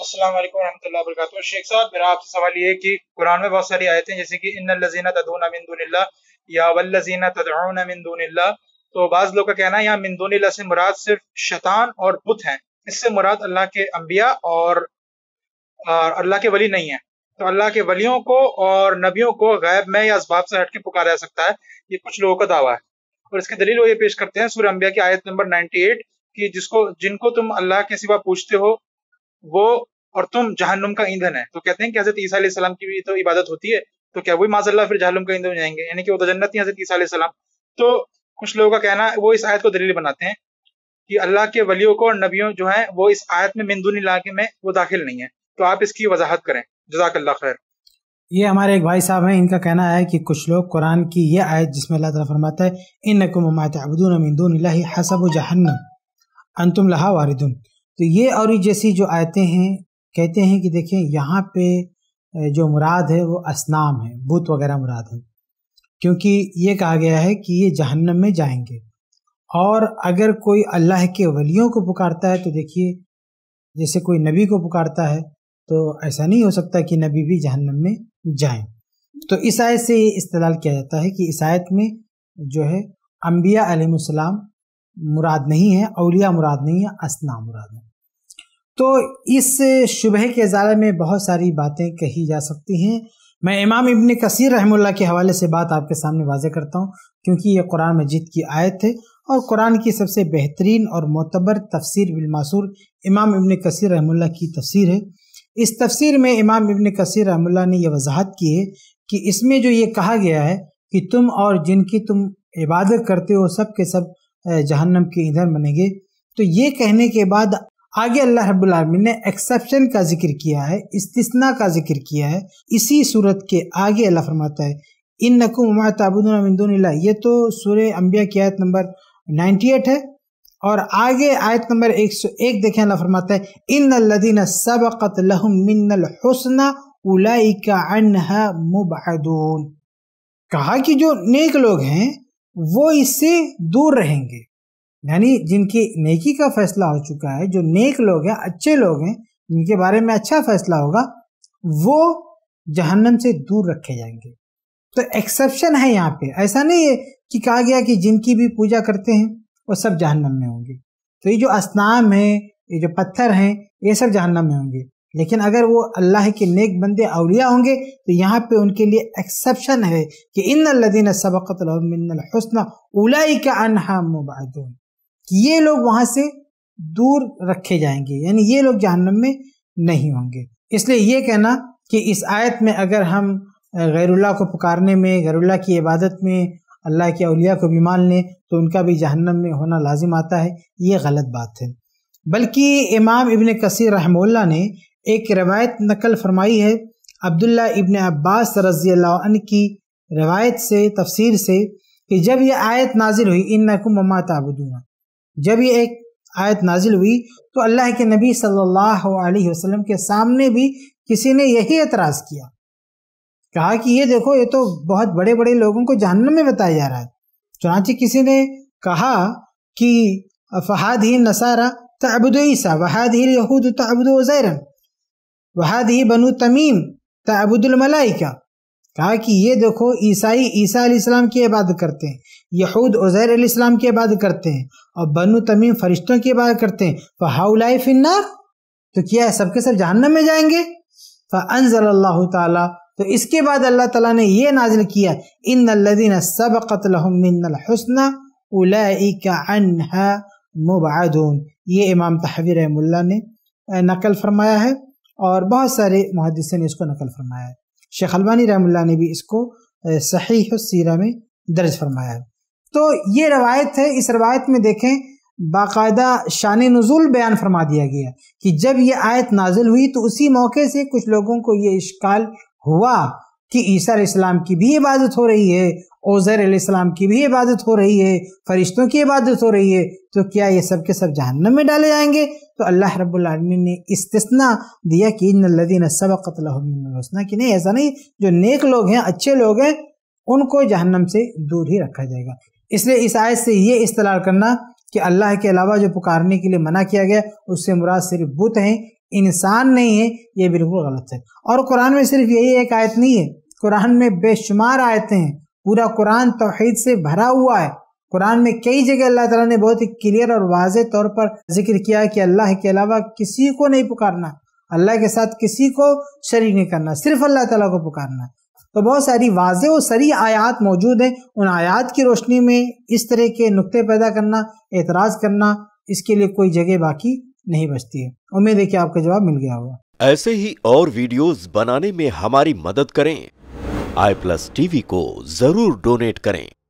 अस्सलाम वालेकुम रहमतुल्लाहि शेख साहब मेरा आपसे सवाल ये है कि कुरान में बहुत सारी आयतें जैसे कि इन लजीना तदून मिन या वल्लजीना तदऊन मिन तो बाज लोग का कहना है यहाँ मिन से मुराद सिर्फ शैतान और बुत हैं इससे मुराद अल्लाह के अंबिया और अल्लाह के वली नहीं है तो अल्लाह के वलियों को और नबियों को गैब में या इसबाब से हट के पुकारा जा सकता है ये कुछ लोगों का दावा है और इसके दलील वो ये पेश करते हैं सूर्य अंबिया की आयत नंबर एट कि जिसको जिनको तुम अल्लाह के सिवा पूछते हो वो और तुम जहनुम का ईंधन है तो कहते हैं कि हजरत ईसा सलाम की भी तो इबादत होती है तो क्या वही माजल्ला फिर जहलुम का ईंधन हो जाएंगे यानी कि वो तो जन्नत हजरत ईसा सलाम तो कुछ लोगों का कहना है वो इस आयत को दलील बनाते हैं कि अल्लाह के वलियों को और नबियों जो है वो इस आयत में मिंदूनी इलाके में वो दाखिल नहीं है तो आप इसकी वजाहत करें जजाकल्ला खैर ये हमारे एक भाई साहब हैं इनका कहना है कि कुछ लोग कुरान की ये आयत जिसमें अल्लाह ताला फरमाता है इन नकुम मिंदून हसब जहन्नम अंतुम लहा वारिदुन तो ये और जैसी जो आयतें हैं कहते हैं कि देखें यहाँ पे जो मुराद है वो असनाम है बुत वगैरह मुराद है क्योंकि ये कहा गया है कि ये जहन्नम में जाएंगे और अगर कोई अल्लाह के वलियों को पुकारता है तो देखिए जैसे कोई नबी को पुकारता है तो ऐसा नहीं हो सकता कि नबी भी जहन्नम में जाएं तो इस आयत से ये इस्तेलाल किया जाता है कि इस आयत में जो है अम्बिया आलम मुराद नहीं है अलिया मुराद नहीं है असना मुराद है तो इस शुबह के ज़ारे में बहुत सारी बातें कही जा सकती हैं मैं इमाम इबन कसीर रहमुल्ला के हवाले से बात आपके सामने वाजे करता हूँ क्योंकि ये कुरान मजीद की आयत है और कुरान की सबसे बेहतरीन और मोतबर तफसर बिलमासूर इमाम इबन कसीर रहमुल्ला की तफसीर है इस तफसीर में इमाम इबन कसीर रहमुल्ला ने यह वजाहत की है कि इसमें जो ये कहा गया है कि तुम और जिनकी तुम इबादत करते हो सब के सब जहन्नम के इधर बनेंगे तो ये कहने के बाद आगे अल्लाह रब्बुल ने एक्सेप्शन का जिक्र किया है इस्तना का जिक्र किया है इसी सूरत के आगे अल्लाह फरमाता है इन नकुमा ताबुदनदुल्ला ये तो सूर अम्बिया की आयत नंबर 98 है और आगे आयत नंबर 101 देखें अल्लाह फरमाता है इन लदीन सबकत लहम उलाई का उलाइका मुबहदून कहा कि जो नेक लोग हैं वो इससे दूर रहेंगे यानी जिनकी नेकी का फैसला हो चुका है जो नेक लोग हैं अच्छे लोग हैं जिनके बारे में अच्छा फैसला होगा वो जहन्नम से दूर रखे जाएंगे तो एक्सेप्शन है यहाँ पे ऐसा नहीं है कि कहा गया कि जिनकी भी पूजा करते हैं वो सब जहन्नम में होंगे तो ये जो असनाम है ये जो पत्थर हैं ये सब जहन्नम में होंगे लेकिन अगर वो अल्लाह के नेक बंदे अलिया होंगे तो यहाँ पे उनके लिए एक्सेप्शन है कि इन लदीन सबकत उलाई का अनहा मुबादून कि ये लोग वहाँ से दूर रखे जाएंगे यानी ये लोग जहनम में नहीं होंगे इसलिए ये कहना कि इस आयत में अगर हम गैरुल्ला को पुकारने में गैरुल्ला की इबादत में अल्लाह के अलिया को भी मान लें तो उनका भी जहन्नम में होना लाजिम आता है ये गलत बात है बल्कि इमाम इबन कसर रहमोल्ला ने एक रवायत नकल फरमाई है अब्दुल्ला इबन अब्बास रजी अन की रवायत से तफसीर से कि जब यह आयत नाजिल हुई इन नकुम ममा ताबुदूना जब ये एक आयत नाजिल हुई तो अल्लाह के नबी सल्लल्लाहु अलैहि वसल्लम के सामने भी किसी ने यही एतराज़ किया कहा कि ये देखो ये तो बहुत बड़े बड़े लोगों को जहन्नम में बताया जा रहा है चुनाची किसी ने कहा कि फहाद ही नसारा तो अबुद ईसा वहाद ही यहूद तो अबुद वज़ैरन वहाद ही बनु तमीम तो तबुदमलाइका कहा कि ये देखो ईसाई ईसा आसमाम की इबादत करते हैं यहूद उज़ैर अलैहिस्सलाम की इबादत करते हैं और बनु तमीम फरिश्तों की इबादत करते हैं फ हाउलाई फिन्नार तो क्या है सबके सब जहन्नम में जाएंगे फ अनजल अल्लाह ताला तो इसके बाद अल्लाह ताला ने यह नाजिल किया इन लदीन कतल हसन उला ये इमाम तहवीर रहमुल्ला ने नकल फरमाया है और बहुत सारे मुहदस ने इसको नकल फरमाया है शेख अलबानी रहमुल्ला ने भी इसको सही सीरा में दर्ज फरमाया है तो ये रवायत है इस रवायत में देखें बाकायदा शान नज़ुल बयान फरमा दिया गया कि जब ये आयत नाजिल हुई तो उसी मौके से कुछ लोगों को ये इश्काल हुआ कि ईसा इस्लाम की भी इबादत हो रही है ओजर इस्लाम की भी इबादत हो रही है फरिश्तों की इबादत हो रही है तो क्या ये सब के सब जहन्नम में डाले जाएंगे तो अल्लाह रबालमीन ने इस्तना दिया कि इन सबक़त हसना कि नहीं ऐसा नहीं जो नेक लोग हैं अच्छे लोग हैं उनको जहन्नम से दूर ही रखा जाएगा इसलिए इस आयत से ये इस्तलाल करना कि अल्लाह के अलावा जो पुकारने के लिए मना किया गया उससे मुराद सिर्फ बुत हैं इंसान नहीं है ये बिल्कुल गलत है और कुरान में सिर्फ यही एक आयत नहीं है कुरान में बेशुमार आयतें हैं पूरा कुरान तोहेद से भरा हुआ है कुरान में कई जगह अल्लाह ताला ने बहुत ही क्लियर और वाज तौर पर जिक्र किया है कि अल्लाह के अलावा किसी को नहीं पुकारना अल्लाह के साथ किसी को शरीक नहीं करना सिर्फ अल्लाह ताला को पुकारना तो बहुत सारी वाज और सरी आयात मौजूद हैं उन आयात की रोशनी में इस तरह के नुक्ते पैदा करना एतराज़ करना इसके लिए कोई जगह बाकी नहीं बचती है उम्मीद है कि आपका जवाब मिल गया होगा ऐसे ही और वीडियोस बनाने में हमारी मदद करें आई प्लस टीवी को जरूर डोनेट करें